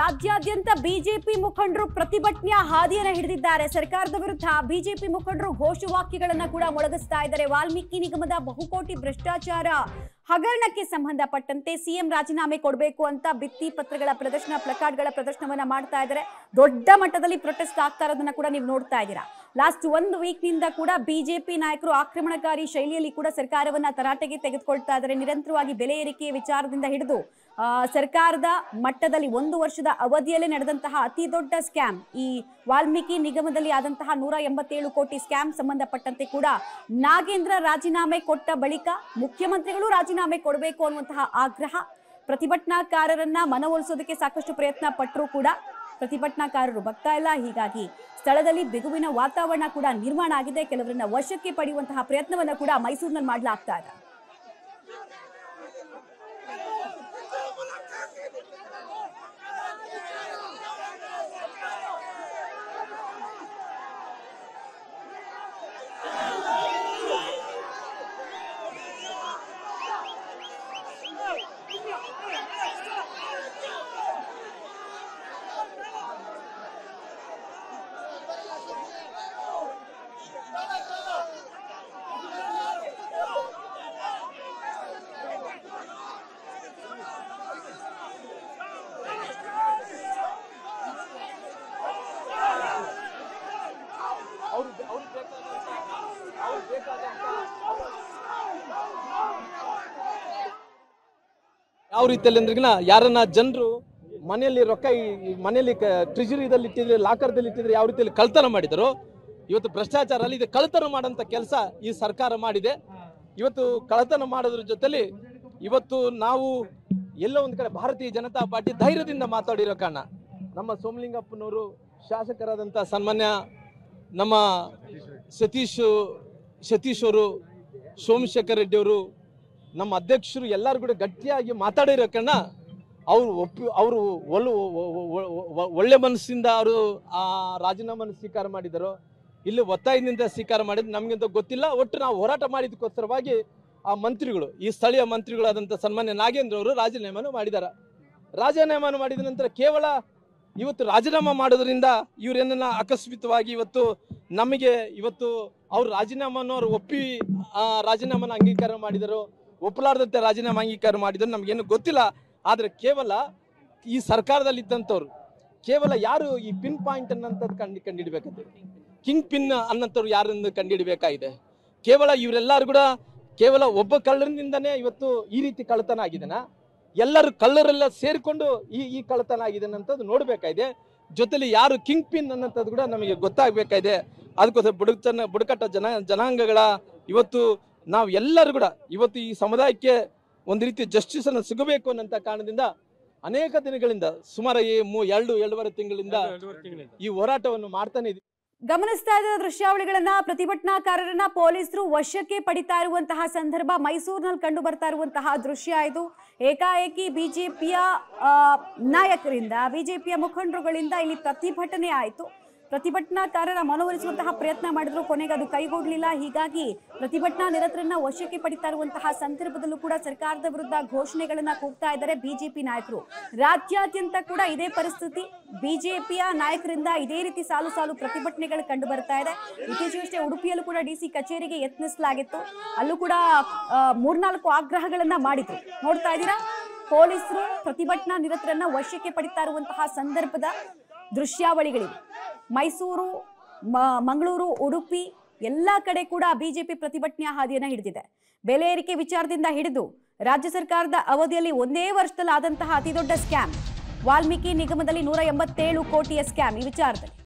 ರಾಜ್ಯಾದ್ಯಂತ ಬಿಜೆಪಿ ಮುಖಂಡರು ಪ್ರತಿಭಟನೆಯ ಹಾದಿಯನ್ನ ಹಿಡಿದಿದ್ದಾರೆ ಸರ್ಕಾರದ ವಿರುದ್ಧ ಬಿಜೆಪಿ ಮುಖಂಡರು ಘೋಷವಾಕ್ಯಗಳನ್ನ ಕೂಡ ಮೊಳಗಿಸ್ತಾ ಇದ್ದಾರೆ ವಾಲ್ಮೀಕಿ ನಿಗಮದ ಬಹುಕೋಟಿ ಭ್ರಷ್ಟಾಚಾರ ಹಗರಣಕ್ಕೆ ಸಂಬಂಧಪಟ್ಟಂತೆ ಸಿಎಂ ರಾಜೀನಾಮೆ ಕೊಡಬೇಕು ಅಂತ ಭಿತ್ತಿ ಪತ್ರಗಳ ಪ್ರದರ್ಶನ ಪ್ಲಕಾರ್ಡ್ಗಳ ಪ್ರದರ್ಶನವನ್ನ ಮಾಡ್ತಾ ಇದ್ದಾರೆ ದೊಡ್ಡ ಮಟ್ಟದಲ್ಲಿ ಪ್ರೊಟೆಸ್ಟ್ ಆಗ್ತಾ ಇರೋದನ್ನ ಕೂಡ ನೀವು ನೋಡ್ತಾ ಇದ್ದೀರಾ ಲಾಸ್ಟ್ ಒಂದು ನಿಂದ ಕೂಡ ಬಿಜೆಪಿ ನಾಯಕರು ಆಕ್ರಮಣಕಾರಿ ಶೈಲಿಯಲ್ಲಿ ಕೂಡ ಸರ್ಕಾರವನ್ನ ತರಾಟೆಗೆ ತೆಗೆದುಕೊಳ್ತಾ ಇದ್ದಾರೆ ನಿರಂತರವಾಗಿ ಬೆಲೆ ಏರಿಕೆಯ ವಿಚಾರದಿಂದ ಹಿಡಿದು ಸರ್ಕಾರದ ಮಟ್ಟದಲ್ಲಿ ಒಂದು ವರ್ಷದ ಅವಧಿಯಲ್ಲೇ ನಡೆದಂತಹ ಅತಿ ದೊಡ್ಡ ಸ್ಕ್ಯಾಮ್ ಈ ವಾಲ್ಮೀಕಿ ನಿಗಮದಲ್ಲಿ ಆದಂತಹ ನೂರ ಎಂಬತ್ತೇಳು ಕೋಟಿ ಸ್ಕ್ಯಾಮ್ ಸಂಬಂಧಪಟ್ಟಂತೆ ಕೂಡ ನಾಗೇಂದ್ರ ರಾಜೀನಾಮೆ ಕೊಟ್ಟ ಬಳಿಕ ಮುಖ್ಯಮಂತ್ರಿಗಳು ರಾಜೀನಾಮೆ ಕೊಡಬೇಕು ಅನ್ನುವಂತಹ ಆಗ್ರಹ ಪ್ರತಿಭಟನಾಕಾರರನ್ನ ಮನವೊಲಿಸೋದಕ್ಕೆ ಸಾಕಷ್ಟು ಪ್ರಯತ್ನ ಪಟ್ಟರೂ ಕೂಡ ಪ್ರತಿಭಟನಾಕಾರರು ಬಗ್ತಾ ಇಲ್ಲ ಹೀಗಾಗಿ ಸ್ಥಳದಲ್ಲಿ ಬಿಗುವಿನ ವಾತಾವರಣ ಕೂಡ ನಿರ್ಮಾಣ ಆಗಿದೆ ಕೆಲವರನ್ನ ವಶಕ್ಕೆ ಪಡೆಯುವಂತಹ ಪ್ರಯತ್ನವನ್ನು ಕೂಡ ಮೈಸೂರಿನಲ್ಲಿ ಮಾಡಲಾಗ್ತಾ ಇದೆ ಯಾವ ರೀತಿಯಲ್ಲಿ ಅಂದ್ರೆ ಯಾರನ್ನ ಜನರು ಮನೆಯಲ್ಲಿ ರೊಕ್ಕ ಮನೆಯಲ್ಲಿ ಟ್ರಿಜರಿದಲ್ಲಿ ಇಟ್ಟಿದ್ರೆ ಲಾಕರ್ದಲ್ಲಿ ಇಟ್ಟಿದ್ರೆ ಯಾವ ರೀತಿಯಲ್ಲಿ ಕಳ್ತನ ಮಾಡಿದರು ಇವತ್ತು ಭ್ರಷ್ಟಾಚಾರ ಅಲ್ಲಿ ಇದು ಕಳ್ತನ ಮಾಡುವಂಥ ಕೆಲಸ ಈ ಸರ್ಕಾರ ಮಾಡಿದೆ ಇವತ್ತು ಕಳತನ ಮಾಡೋದ್ರ ಜೊತೆಲಿ ಇವತ್ತು ನಾವು ಎಲ್ಲ ಒಂದು ಕಡೆ ಭಾರತೀಯ ಜನತಾ ಪಾರ್ಟಿ ಧೈರ್ಯದಿಂದ ಮಾತಾಡಿರೋ ಕಾರಣ ನಮ್ಮ ಸೋಮಲಿಂಗಪ್ಪನವರು ಶಾಸಕರಾದಂಥ ಸನ್ಮಾನ್ಯ ನಮ್ಮ ಸತೀಶ್ ಸತೀಶ್ ಅವರು ಸೋಮಶೇಖರ್ ರೆಡ್ಡಿ ಅವರು ನಮ್ಮ ಅಧ್ಯಕ್ಷರು ಎಲ್ಲರೂ ಕೂಡ ಗಟ್ಟಿಯಾಗಿ ಮಾತಾಡಿರೋ ಕಣ್ಣ ಅವರು ಒಪ್ಪಿ ಅವರು ಒಳ್ಳೆ ಮನಸ್ಸಿಂದ ಅವರು ಆ ರಾಜೀನಾಮೆಯನ್ನು ಸ್ವೀಕಾರ ಮಾಡಿದರು ಇಲ್ಲಿ ಒತ್ತಾಯದಿಂದ ಸ್ವೀಕಾರ ಮಾಡಿದ್ರು ನಮಗಿಂತ ಗೊತ್ತಿಲ್ಲ ಒಟ್ಟು ನಾವು ಹೋರಾಟ ಮಾಡಿದಕ್ಕೋಸ್ಕರವಾಗಿ ಆ ಮಂತ್ರಿಗಳು ಈ ಸ್ಥಳೀಯ ಮಂತ್ರಿಗಳಾದಂಥ ಸನ್ಮಾನ್ಯ ನಾಗೇಂದ್ರ ಅವರು ರಾಜೀನಾಮೆಯನ್ನು ಮಾಡಿದ್ದಾರೆ ರಾಜೀನಾಮೆ ಮಾಡಿದ ನಂತರ ಕೇವಲ ಇವತ್ತು ರಾಜೀನಾಮೆ ಮಾಡೋದ್ರಿಂದ ಇವರೇನ ಆಕಸ್ಮಿತವಾಗಿ ಇವತ್ತು ನಮಗೆ ಇವತ್ತು ಅವ್ರು ರಾಜೀನಾಮೆನ ಅವ್ರು ಒಪ್ಪಿ ರಾಜೀನಾಮೆನ ಅಂಗೀಕಾರ ಮಾಡಿದರು ಒಪ್ಪಲಾರದಂತೆ ರಾಜೀನಾಮೆ ಅಂಗೀಕಾರ ಮಾಡಿದರು ನಮಗೇನು ಗೊತ್ತಿಲ್ಲ ಆದರೆ ಕೇವಲ ಈ ಸರ್ಕಾರದಲ್ಲಿ ಇದ್ದಂಥವ್ರು ಕೇವಲ ಯಾರು ಈ ಪಿನ್ ಪಾಯಿಂಟ್ ಅನ್ನೋಂಥದ್ದು ಕಂಡು ಕಂಡಿಡ್ಬೇಕಂತ ಕಿಂಗ್ ಪಿನ್ ಅನ್ನೋಂಥವ್ರು ಯಾರನ್ನು ಕಂಡುಹಿಡಬೇಕಾಗಿದೆ ಕೇವಲ ಇವರೆಲ್ಲರೂ ಕೂಡ ಕೇವಲ ಒಬ್ಬ ಕಳ್ಳರಿಂದನೇ ಇವತ್ತು ಈ ರೀತಿ ಕಳ್ಳತನ ಆಗಿದೆನಾ ಎಲ್ಲರೂ ಕಳ್ಳರೆಲ್ಲ ಸೇರಿಕೊಂಡು ಈ ಈ ಕಳತನ ಆಗಿದೆ ಅನ್ನೋಂಥದ್ದು ನೋಡಬೇಕಾಗಿದೆ ಜೊತೆಲಿ ಯಾರು ಕಿಂಗ್ ಪಿನ್ ಅನ್ನೋಂಥದ್ದು ಕೂಡ ನಮಗೆ ಗೊತ್ತಾಗ್ಬೇಕಾಯಿದೆ ಅದಕ್ಕೋಸ್ಕರ ಬುಡಚನ ಬುಡಕಟ್ಟ ಜನ ಜನಾಂಗಗಳ ಇವತ್ತು ನಾವು ಎಲ್ಲರೂ ಕೂಡ ಇವತ್ತು ಈ ಸಮುದಾಯಕ್ಕೆ ಒಂದು ರೀತಿ ಅನ್ನು ಸಿಗಬೇಕು ಅನ್ನೋಂಥ ಕಾರಣದಿಂದ ಅನೇಕ ದಿನಗಳಿಂದ ಸುಮಾರು ಈ ಮೂ ಎರಡು ಎರಡೂವರೆ ತಿಂಗಳಿಂದ ಈ ಹೋರಾಟವನ್ನು ಮಾಡ್ತಾನೆ ಗಮನಿಸ್ತಾ ಇದ್ದ ದೃಶ್ಯಾವಳಿಗಳನ್ನ ಪ್ರತಿಭಟನಾಕಾರರನ್ನ ಪೊಲೀಸರು ವಶಕ್ಕೆ ಪಡಿತಾ ಇರುವಂತಹ ಸಂದರ್ಭ ಮೈಸೂರಿನಲ್ಲಿ ಕಂಡು ಬರ್ತಾ ಇರುವಂತಹ ದೃಶ್ಯ ಇದು ಏಕಾಏಕಿ ಬಿಜೆಪಿಯ ನಾಯಕರಿಂದ ಬಿಜೆಪಿಯ ಮುಖಂಡರುಗಳಿಂದ ಇಲ್ಲಿ ಪ್ರತಿಭಟನೆ ಆಯಿತು ಪ್ರತಿಭಟನಾಕಾರರ ಮನವೊಲಿಸುವಂತಹ ಪ್ರಯತ್ನ ಮಾಡಿದ್ರು ಕೊನೆಗೆ ಅದು ಕೈಗೂಡಲಿಲ್ಲ ಹೀಗಾಗಿ ಪ್ರತಿಭಟನಾ ನಿರತರನ್ನ ವಶಕ್ಕೆ ಪಡಿತಾ ಇರುವಂತಹ ಸಂದರ್ಭದಲ್ಲೂ ಕೂಡ ಸರ್ಕಾರದ ವಿರುದ್ಧ ಘೋಷಣೆಗಳನ್ನ ಕೂಗ್ತಾ ಇದ್ದಾರೆ ಬಿಜೆಪಿ ನಾಯಕರು ರಾಜ್ಯಾದ್ಯಂತ ಕೂಡ ಇದೇ ಪರಿಸ್ಥಿತಿ ಬಿಜೆಪಿಯ ನಾಯಕರಿಂದ ಇದೇ ರೀತಿ ಸಾಲು ಸಾಲು ಪ್ರತಿಭಟನೆಗಳು ಕಂಡು ಬರ್ತಾ ಇದೆ ಇತ್ತೀಚೆಗಷ್ಟೇ ಉಡುಪಿಯಲ್ಲೂ ಕೂಡ ಡಿಸಿ ಕಚೇರಿಗೆ ಯತ್ನಿಸಲಾಗಿತ್ತು ಅಲ್ಲೂ ಕೂಡ ಮೂರ್ನಾಲ್ಕು ಆಗ್ರಹಗಳನ್ನ ಮಾಡಿದ್ರು ನೋಡ್ತಾ ಇದ್ದೀರಾ ಪೊಲೀಸರು ಪ್ರತಿಭಟನಾ ನಿರತರನ್ನ ವಶಕ್ಕೆ ಪಡಿತಾ ಇರುವಂತಹ ಸಂದರ್ಭದ ದೃಶ್ಯಾವಳಿಗಳಿವೆ ಮೈಸೂರು ಮಂಗಳೂರು ಉಡುಪಿ ಎಲ್ಲ ಕಡೆ ಕೂಡ ಬಿಜೆಪಿ ಪ್ರತಿಭಟನೆಯ ಹಾದಿಯನ್ನು ಹಿಡಿದಿದೆ ಬೆಲೆ ಏರಿಕೆ ವಿಚಾರದಿಂದ ಹಿಡಿದು ರಾಜ್ಯ ಸರ್ಕಾರದ ಅವಧಿಯಲ್ಲಿ ಒಂದೇ ವರ್ಷದಲ್ಲಿ ಆದಂತಹ ಅತಿದೊಡ್ಡ ಸ್ಕ್ಯಾಮ್ ವಾಲ್ಮೀಕಿ ನಿಗಮದಲ್ಲಿ ನೂರ ಎಂಬತ್ತೇಳು ಕೋಟಿಯ ಸ್ಕ್ಯಾಮ್ ಈ ವಿಚಾರದಲ್ಲಿ